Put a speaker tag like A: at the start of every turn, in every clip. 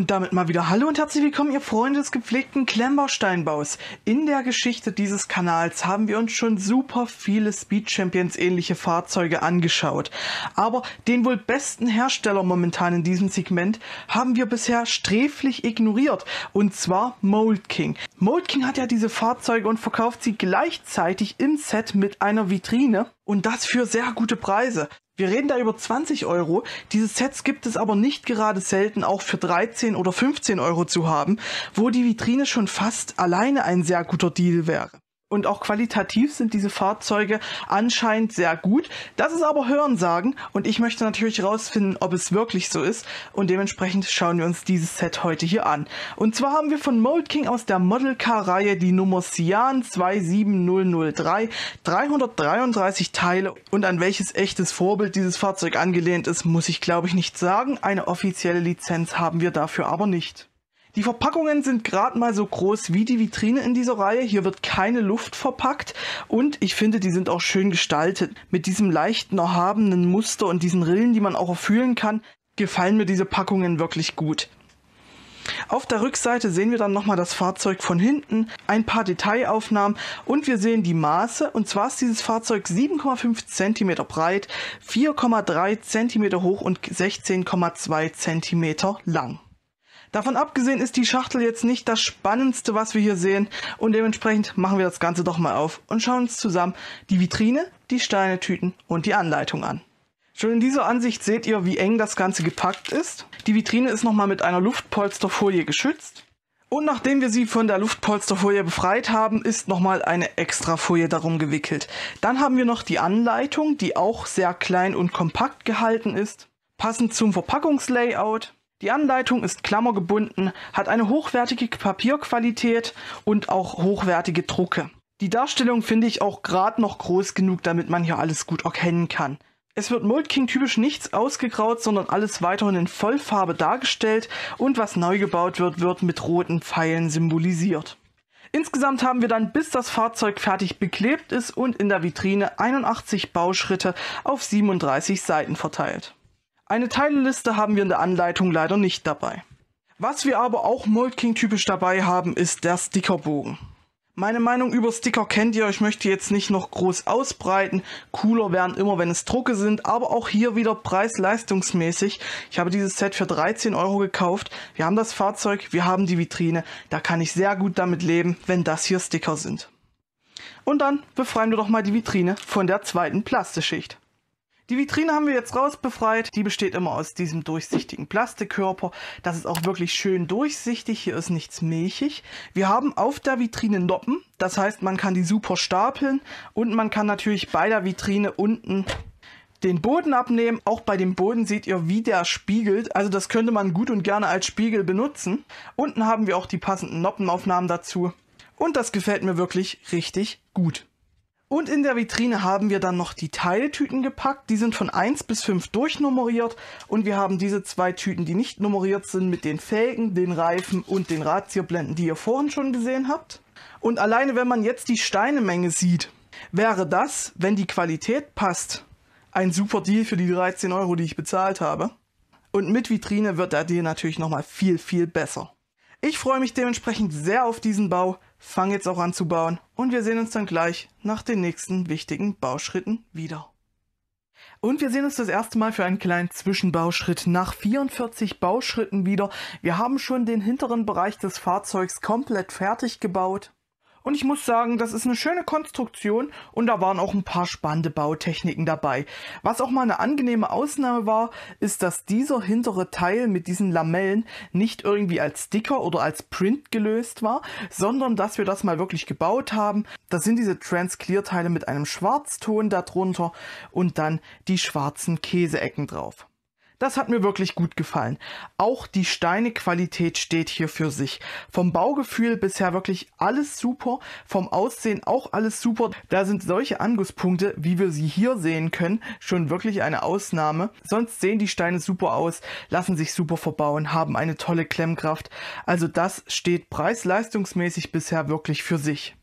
A: Und damit mal wieder Hallo und herzlich willkommen, ihr Freunde des gepflegten Klemmbausteinbaus. In der Geschichte dieses Kanals haben wir uns schon super viele Speed Champions ähnliche Fahrzeuge angeschaut. Aber den wohl besten Hersteller momentan in diesem Segment haben wir bisher sträflich ignoriert. Und zwar Mold King. Mold King hat ja diese Fahrzeuge und verkauft sie gleichzeitig im Set mit einer Vitrine. Und das für sehr gute Preise. Wir reden da über 20 Euro. Diese Sets gibt es aber nicht gerade selten auch für 13 oder 15 Euro zu haben, wo die Vitrine schon fast alleine ein sehr guter Deal wäre und auch qualitativ sind diese Fahrzeuge anscheinend sehr gut. Das ist aber Hörensagen und ich möchte natürlich herausfinden, ob es wirklich so ist und dementsprechend schauen wir uns dieses Set heute hier an. Und zwar haben wir von Mold King aus der Model Car Reihe die Nummer Cyan 27003 333 Teile und an welches echtes Vorbild dieses Fahrzeug angelehnt ist, muss ich glaube ich nicht sagen. Eine offizielle Lizenz haben wir dafür aber nicht. Die Verpackungen sind gerade mal so groß wie die Vitrine in dieser Reihe. Hier wird keine Luft verpackt und ich finde, die sind auch schön gestaltet. Mit diesem leichten, erhabenen Muster und diesen Rillen, die man auch erfüllen kann, gefallen mir diese Packungen wirklich gut. Auf der Rückseite sehen wir dann nochmal das Fahrzeug von hinten, ein paar Detailaufnahmen und wir sehen die Maße. Und zwar ist dieses Fahrzeug 7,5 cm breit, 4,3 cm hoch und 16,2 cm lang. Davon abgesehen ist die Schachtel jetzt nicht das Spannendste, was wir hier sehen und dementsprechend machen wir das Ganze doch mal auf und schauen uns zusammen die Vitrine, die Steinetüten und die Anleitung an. Schon in dieser Ansicht seht ihr, wie eng das Ganze gepackt ist. Die Vitrine ist nochmal mit einer Luftpolsterfolie geschützt. Und nachdem wir sie von der Luftpolsterfolie befreit haben, ist nochmal eine Extrafolie darum gewickelt. Dann haben wir noch die Anleitung, die auch sehr klein und kompakt gehalten ist, passend zum Verpackungslayout. Die Anleitung ist klammergebunden, hat eine hochwertige Papierqualität und auch hochwertige Drucke. Die Darstellung finde ich auch gerade noch groß genug, damit man hier alles gut erkennen kann. Es wird Moldking typisch nichts ausgegraut, sondern alles weiterhin in Vollfarbe dargestellt und was neu gebaut wird, wird mit roten Pfeilen symbolisiert. Insgesamt haben wir dann, bis das Fahrzeug fertig beklebt ist und in der Vitrine 81 Bauschritte auf 37 Seiten verteilt. Eine Teilliste haben wir in der Anleitung leider nicht dabei. Was wir aber auch Mold King typisch dabei haben, ist der Stickerbogen. Meine Meinung über Sticker kennt ihr, ich möchte jetzt nicht noch groß ausbreiten. Cooler wären immer, wenn es Drucke sind, aber auch hier wieder preis-leistungsmäßig. Ich habe dieses Set für 13 Euro gekauft. Wir haben das Fahrzeug, wir haben die Vitrine. Da kann ich sehr gut damit leben, wenn das hier Sticker sind. Und dann befreien wir doch mal die Vitrine von der zweiten Plastikschicht. Die Vitrine haben wir jetzt rausbefreit. Die besteht immer aus diesem durchsichtigen Plastikkörper. Das ist auch wirklich schön durchsichtig. Hier ist nichts milchig. Wir haben auf der Vitrine Noppen. Das heißt, man kann die super stapeln. Und man kann natürlich bei der Vitrine unten den Boden abnehmen. Auch bei dem Boden seht ihr, wie der spiegelt. Also das könnte man gut und gerne als Spiegel benutzen. Unten haben wir auch die passenden Noppenaufnahmen dazu. Und das gefällt mir wirklich richtig gut. Und in der Vitrine haben wir dann noch die Teiltüten gepackt. Die sind von 1 bis 5 durchnummeriert. Und wir haben diese zwei Tüten, die nicht nummeriert sind, mit den Felgen, den Reifen und den Radzierblenden, die ihr vorhin schon gesehen habt. Und alleine, wenn man jetzt die Steinemenge sieht, wäre das, wenn die Qualität passt, ein super Deal für die 13 Euro, die ich bezahlt habe. Und mit Vitrine wird der Deal natürlich nochmal viel, viel besser. Ich freue mich dementsprechend sehr auf diesen Bau. Fang jetzt auch an zu bauen und wir sehen uns dann gleich nach den nächsten wichtigen Bauschritten wieder. Und wir sehen uns das erste Mal für einen kleinen Zwischenbauschritt nach 44 Bauschritten wieder. Wir haben schon den hinteren Bereich des Fahrzeugs komplett fertig gebaut. Und ich muss sagen, das ist eine schöne Konstruktion und da waren auch ein paar spannende Bautechniken dabei. Was auch mal eine angenehme Ausnahme war, ist, dass dieser hintere Teil mit diesen Lamellen nicht irgendwie als Sticker oder als Print gelöst war, sondern dass wir das mal wirklich gebaut haben. Da sind diese Trans-Clear-Teile mit einem Schwarzton darunter und dann die schwarzen Käseecken drauf. Das hat mir wirklich gut gefallen. Auch die Steinequalität steht hier für sich. Vom Baugefühl bisher wirklich alles super, vom Aussehen auch alles super. Da sind solche Angusspunkte, wie wir sie hier sehen können, schon wirklich eine Ausnahme. Sonst sehen die Steine super aus, lassen sich super verbauen, haben eine tolle Klemmkraft. Also das steht preis-leistungsmäßig bisher wirklich für sich.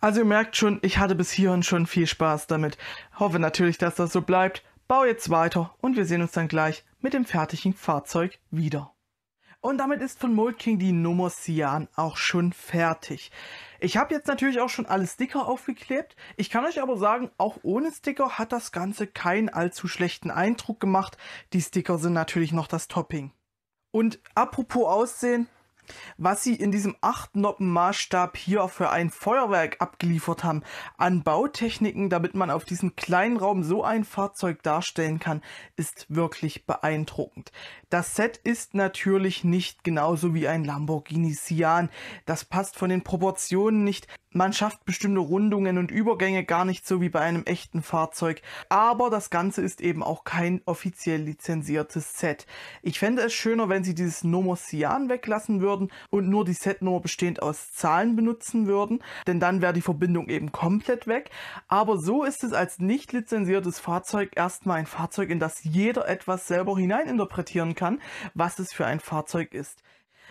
A: Also ihr merkt schon, ich hatte bis hierhin schon viel Spaß damit. Hoffe natürlich, dass das so bleibt baue jetzt weiter und wir sehen uns dann gleich mit dem fertigen Fahrzeug wieder. Und damit ist von Mold King die Nummer Cyan auch schon fertig. Ich habe jetzt natürlich auch schon alle Sticker aufgeklebt. Ich kann euch aber sagen, auch ohne Sticker hat das Ganze keinen allzu schlechten Eindruck gemacht. Die Sticker sind natürlich noch das Topping. Und apropos Aussehen, was sie in diesem 8-Noppen-Maßstab hier für ein Feuerwerk abgeliefert haben an Bautechniken, damit man auf diesem kleinen Raum so ein Fahrzeug darstellen kann, ist wirklich beeindruckend. Das Set ist natürlich nicht genauso wie ein Lamborghini Sian. Das passt von den Proportionen nicht. Man schafft bestimmte Rundungen und Übergänge gar nicht so wie bei einem echten Fahrzeug. Aber das Ganze ist eben auch kein offiziell lizenziertes Set. Ich fände es schöner, wenn sie dieses Nomo Sian weglassen würden würden und nur die Setnummer bestehend aus Zahlen benutzen würden, denn dann wäre die Verbindung eben komplett weg. Aber so ist es als nicht lizenziertes Fahrzeug erstmal ein Fahrzeug, in das jeder etwas selber hineininterpretieren kann, was es für ein Fahrzeug ist.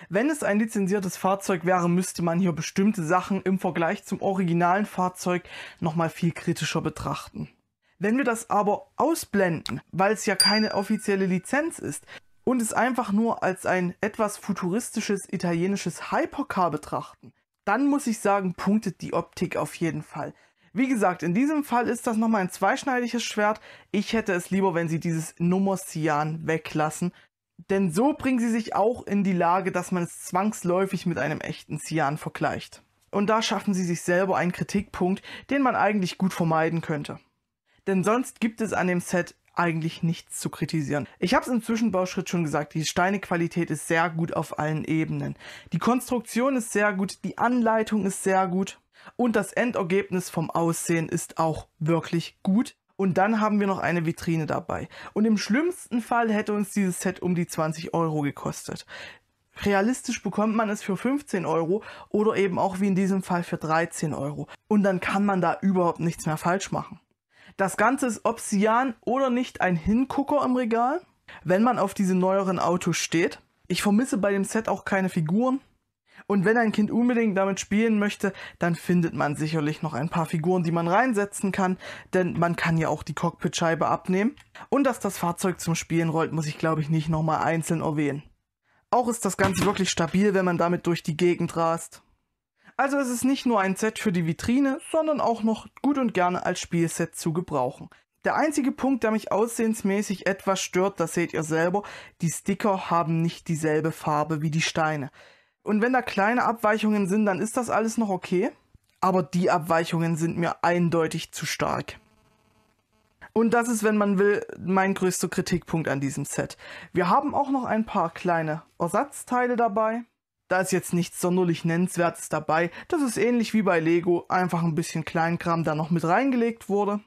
A: Wenn es ein lizenziertes Fahrzeug wäre, müsste man hier bestimmte Sachen im Vergleich zum originalen Fahrzeug nochmal viel kritischer betrachten. Wenn wir das aber ausblenden, weil es ja keine offizielle Lizenz ist, und es einfach nur als ein etwas futuristisches italienisches Hypercar betrachten, dann muss ich sagen, punktet die Optik auf jeden Fall. Wie gesagt, in diesem Fall ist das nochmal ein zweischneidiges Schwert. Ich hätte es lieber, wenn sie dieses Nummer-Cyan weglassen. Denn so bringen sie sich auch in die Lage, dass man es zwangsläufig mit einem echten Cyan vergleicht. Und da schaffen sie sich selber einen Kritikpunkt, den man eigentlich gut vermeiden könnte. Denn sonst gibt es an dem Set eigentlich nichts zu kritisieren. Ich habe es im Zwischenbauschritt schon gesagt, die Steinequalität ist sehr gut auf allen Ebenen. Die Konstruktion ist sehr gut, die Anleitung ist sehr gut und das Endergebnis vom Aussehen ist auch wirklich gut. Und dann haben wir noch eine Vitrine dabei. Und im schlimmsten Fall hätte uns dieses Set um die 20 Euro gekostet. Realistisch bekommt man es für 15 Euro oder eben auch wie in diesem Fall für 13 Euro. Und dann kann man da überhaupt nichts mehr falsch machen. Das Ganze ist obsidian oder nicht ein Hingucker im Regal, wenn man auf diese neueren Autos steht. Ich vermisse bei dem Set auch keine Figuren. Und wenn ein Kind unbedingt damit spielen möchte, dann findet man sicherlich noch ein paar Figuren, die man reinsetzen kann, denn man kann ja auch die Cockpitscheibe abnehmen. Und dass das Fahrzeug zum Spielen rollt, muss ich glaube ich nicht nochmal einzeln erwähnen. Auch ist das Ganze wirklich stabil, wenn man damit durch die Gegend rast. Also es ist nicht nur ein Set für die Vitrine, sondern auch noch gut und gerne als Spielset zu gebrauchen. Der einzige Punkt, der mich aussehensmäßig etwas stört, das seht ihr selber, die Sticker haben nicht dieselbe Farbe wie die Steine. Und wenn da kleine Abweichungen sind, dann ist das alles noch okay. Aber die Abweichungen sind mir eindeutig zu stark. Und das ist, wenn man will, mein größter Kritikpunkt an diesem Set. Wir haben auch noch ein paar kleine Ersatzteile dabei. Da ist jetzt nichts sonderlich Nennenswertes dabei. Das ist ähnlich wie bei Lego, einfach ein bisschen Kleinkram da noch mit reingelegt wurde.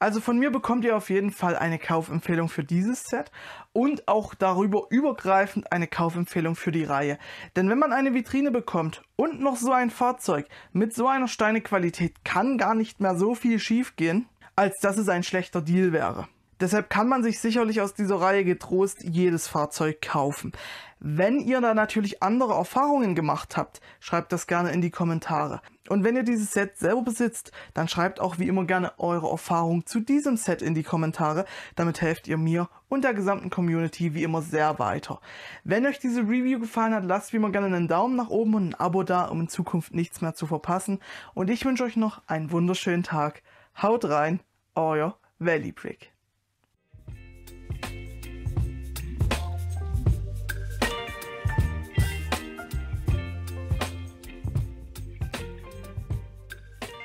A: Also von mir bekommt ihr auf jeden Fall eine Kaufempfehlung für dieses Set und auch darüber übergreifend eine Kaufempfehlung für die Reihe. Denn wenn man eine Vitrine bekommt und noch so ein Fahrzeug mit so einer Steinequalität, kann gar nicht mehr so viel schiefgehen, als dass es ein schlechter Deal wäre. Deshalb kann man sich sicherlich aus dieser Reihe getrost jedes Fahrzeug kaufen. Wenn ihr da natürlich andere Erfahrungen gemacht habt, schreibt das gerne in die Kommentare. Und wenn ihr dieses Set selber besitzt, dann schreibt auch wie immer gerne eure Erfahrung zu diesem Set in die Kommentare. Damit helft ihr mir und der gesamten Community wie immer sehr weiter. Wenn euch diese Review gefallen hat, lasst wie immer gerne einen Daumen nach oben und ein Abo da, um in Zukunft nichts mehr zu verpassen. Und ich wünsche euch noch einen wunderschönen Tag. Haut rein, euer Valley Prick.